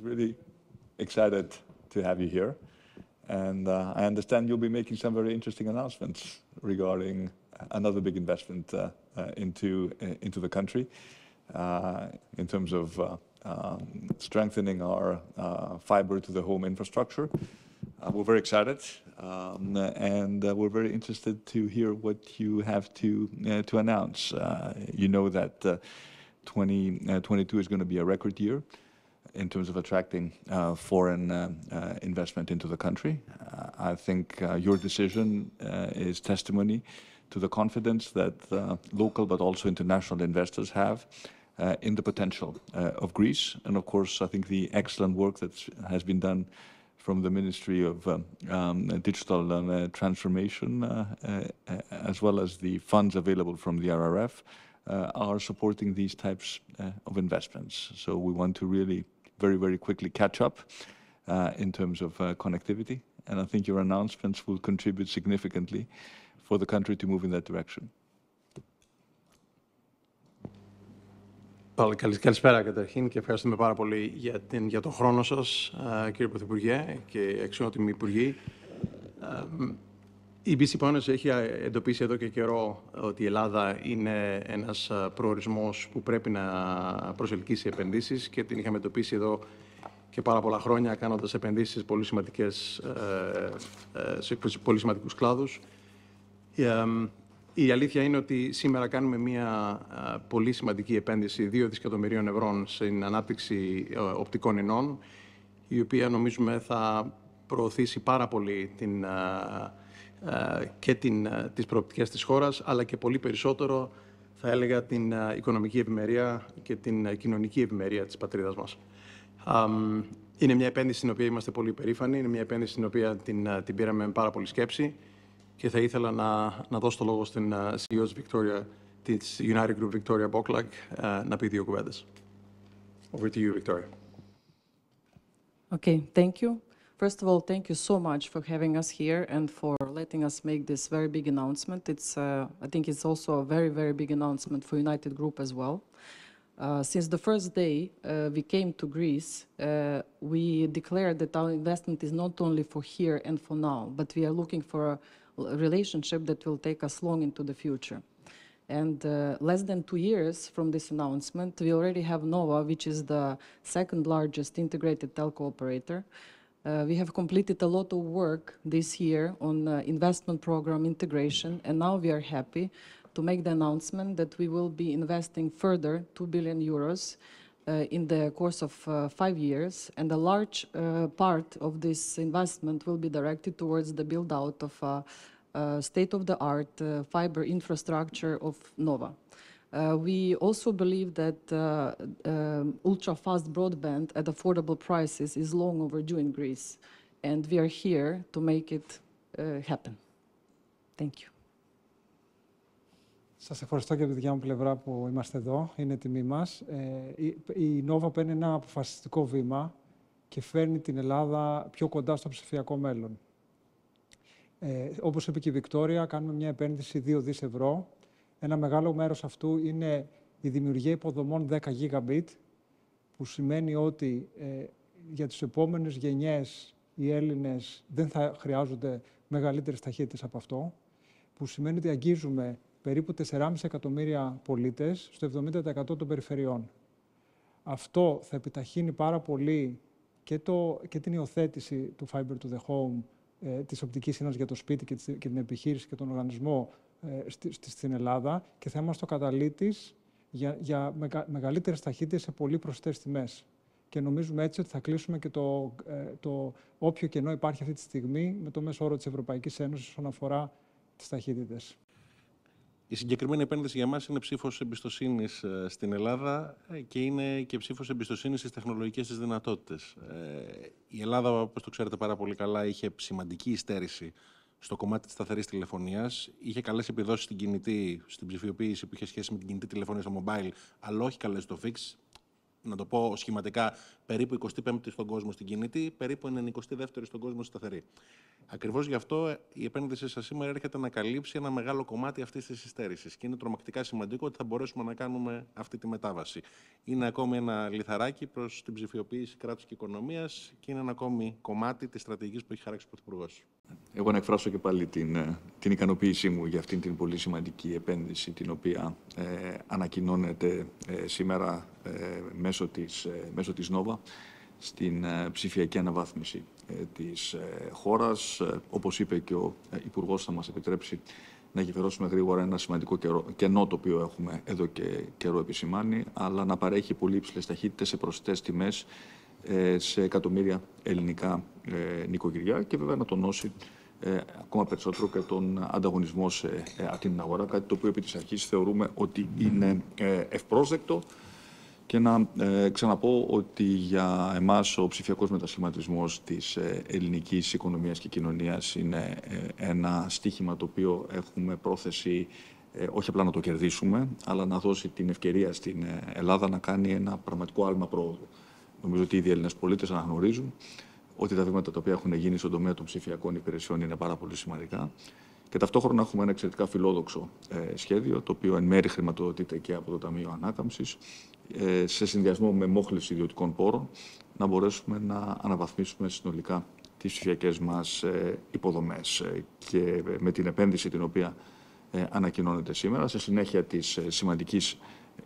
Really excited to have you here, and uh, I understand you'll be making some very interesting announcements regarding another big investment uh, uh, into the country in terms of um, strengthening our fiber to the home infrastructure. We're very excited, um, and we're very interested to hear what you have to announce. You know that 2022 is gonna be a record year in terms of attracting uh, foreign uh, uh investment into the country. Uh, I think uh, your decision is testimony to the confidence that local but also international investors have in the potential of Greece. And of course, I think the excellent work that has been done from the Ministry of um, um, Digital uh, Transformation, uh, uh, as well as the funds available from the RRF, are supporting these types of investments. So we want to really very, very quickly catch up uh, in terms of uh, connectivity. And I think your announcements will contribute significantly for the country to move in that direction. καλησπέρα καταρχήν και ευχαριστούμε πάρα πολύ για, την, για τον χρόνο σας, κύριε Πρωθυπουργέ και Υπουργοί. Η BC Partners έχει ε, εντοπίσει εδώ και καιρό ε, ότι η Ελλάδα είναι ένας ε, προορισμός που πρέπει να προσελκύσει επενδύσεις και την είχαμε εντοπίσει εδώ και πάρα πολλά χρόνια κάνοντας επενδύσεις πολύ σημαντικές, σε πολύ σημαντικούς κλάδους. Η αλήθεια είναι ότι σήμερα κάνουμε μια πολύ σημαντική επένδυση 2 δισεκατομμυρίων ευρώ στην ανάπτυξη οπτικών ενών, η οποία νομίζουμε θα προωθήσει πάρα πολύ την ε, και την, ε, τις προοπτικές της χώρας, αλλά και πολύ περισσότερο, θα έλεγα, την ε, οικονομική επιμερία και την κοινωνική επιμερία της πατρίδας μας. Είναι μια επένδυση στην οποία είμαστε πολύ περήφανοι, είναι μια επένδυση στην οποία την, πήραμε με πάρα πολύ σκέψη και θα ήθελα να, να δώσω το λόγο στην CEO της, Victoria, της United Group Victoria Boklak να πει δύο κουβέντες. Over to you, Victoria. Okay, thank you. First of all, thank you so much for having us here and for letting us make this very big announcement. It's, uh, I think it's also a very, very big announcement for United Group as well. Uh, since the first day uh, we came to Greece, uh, we declared that our investment is not only for here and for now, but we are looking for a relationship that will take us long into the future. And uh, less than two years from this announcement, we already have NOVA, which is the second largest integrated telco operator. Uh, we have completed a lot of work this year on uh, investment program integration, and now we are happy to make the announcement that we will be investing further 2 billion euros uh, in the course of uh, five years, and a large uh, part of this investment will be directed towards the build-out of uh, state-of-the-art fiber infrastructure of NOVA. Uh, we also believe that uh, um, ultra-fast broadband at affordable prices is long overdue in Greece, and we are here to make it uh, happen. Thank you. Σας ευχαριστώ και από τη δικιά μου πλευρά που είμαστε εδώ. Είναι τιμή μας. Ε, η, η νόβα παίρνει ένα αποφασιστικό βήμα και φέρνει την Ελλάδα πιο κοντά στο ψηφιακό μέλλον. Ε, όπως είπε και η Βικτόρια, κάνουμε μια επένδυση 2 δις ευρώ Ένα μεγάλο μέρος αυτού είναι η δημιουργία υποδομών 10 gigabit, που σημαίνει ότι ε, για τις επόμενες γενιές οι Έλληνες δεν θα χρειάζονται μεγαλύτερες ταχύτητες από αυτό, που σημαίνει ότι αγγίζουμε περίπου 4,5 εκατομμύρια πολίτες στο 70% των περιφερειών. Αυτό θα επιταχύνει πάρα πολύ και, το, την υιοθέτηση του Fiber to the Home, ε, της οπτικής για το σπίτι και, και την επιχείρηση και τον οργανισμό ε, στην Ελλάδα και θα είμαστε ο καταλήτης για, για μεγαλύτερες ταχύτητες σε πολύ προσιτές τιμές. Και νομίζουμε έτσι ότι θα κλείσουμε και το, ε, το όποιο κενό υπάρχει αυτή τη στιγμή με το μέσο όρο της Ευρωπαϊκής Ένωσης όσον αφορά τις ταχύτητες. Η συγκεκριμένη επένδυση για μας είναι ψήφος εμπιστοσύνης ε, στην Ελλάδα και είναι και ψήφος εμπιστοσύνης στις τεχνολογικές της δυνατότητες. Η Ελλάδα, όπως το ξέρετε πάρα πολύ καλά, είχε σημαντική υστέρηση στο κομμάτι της σταθερής τηλεφωνίας. Είχε καλές επιδόσεις στην κινητή, στην ψηφιοποίηση που είχε σχέση με την κινητή τηλεφωνία στο mobile, αλλά όχι καλές στο fix. Να το πω σχηματικά, περίπου 25η στον κόσμο στην κινητή, περίπου 92η στον κόσμο σταθερή. Ακριβώς γι' αυτό ε, η επένδυση σας σήμερα έρχεται να καλύψει ένα μεγάλο κομμάτι αυτής της υστέρησης. Και είναι τρομακτικά σημαντικό ότι θα μπορέσουμε να κάνουμε αυτή τη μετάβαση. Είναι ακόμη ένα λιθαράκι προς την ψηφιοποίηση κράτους και οικονομίας και είναι ένα ακόμη κομμάτι της στρατηγικής που έχει χαράξει ο Πρωθυπουργός. Εγώ να εκφράσω και πάλι την, ε, την ικανοποίησή μου για αυτήν την πολύ σημαντική επένδυση την οποία ε, ανακοινώνεται ε, σήμερα ε, μέσω, της, μέσω της ΝΟΒΑ στην ψηφιακή αναβάθμιση της χώρας. Όπως είπε και ο Υπουργός θα μας επιτρέψει να γεφυρώσουμε γρήγορα ένα σημαντικό καιρό, κενό το οποίο έχουμε εδώ και καιρό επισημάνει, αλλά να παρέχει πολύ υψηλές ταχύτητες σε τιμές ε, σε εκατομμύρια ελληνικά ε, νοικοκυριά και βέβαια να τονώσει ε, ακόμα περισσότερο και τον ανταγωνισμό σε αυτήν την αγορά, κάτι το οποίο επί της αρχής θεωρούμε ότι είναι ευπρόσδεκτο και να ξαναπώ ότι για εμάς ο ψηφιακός μετασχηματισμός της ελληνικής οικονομίας και κοινωνίας είναι ένα στίχημα το οποίο έχουμε πρόθεση όχι απλά να το κερδίσουμε, αλλά να δώσει την ευκαιρία στην Ελλάδα να κάνει ένα πραγματικό άλμα πρόοδου νομίζω ότι οι Έλληνες πολίτες αναγνωρίζουν ότι τα βήματα τα οποία έχουν γίνει στον τομέα των ψηφιακών υπηρεσιών είναι πάρα πολύ σημαντικά. Και ταυτόχρονα έχουμε ένα εξαιρετικά φιλόδοξο ε, σχέδιο, το οποίο εν μέρει χρηματοδοτείται και από το Ταμείο Ανάκαμψης, ε, σε συνδυασμό με μόχλευση ιδιωτικών πόρων, να μπορέσουμε να αναβαθμίσουμε συνολικά τις ψηφιακές μας ε, υποδομές. Ε, και με την επένδυση την οποία ανακοινώνεται σήμερα, σε συνέχεια της σημαντική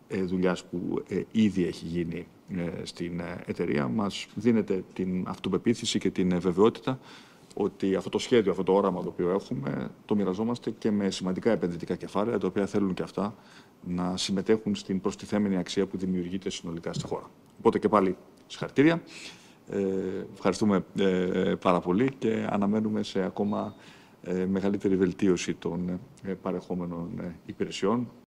ε, Δουλειάς που ε, ήδη έχει γίνει ε, στην εταιρεία μας δίνεται την αυτοπεποίθηση και την βεβαιότητα ότι αυτό το σχέδιο, αυτό το όραμα το οποίο έχουμε, το μοιραζόμαστε και με σημαντικά επενδυτικά κεφάλαια, τα οποία θέλουν και αυτά να συμμετέχουν στην προστιθέμενη αξία που δημιουργείται συνολικά στη χώρα. Οπότε και πάλι συγχαρητήρια. Ε, ευχαριστούμε πάρα πολύ και αναμένουμε σε ακόμα μεγαλύτερη βελτίωση των παρεχόμενων υπηρεσιών.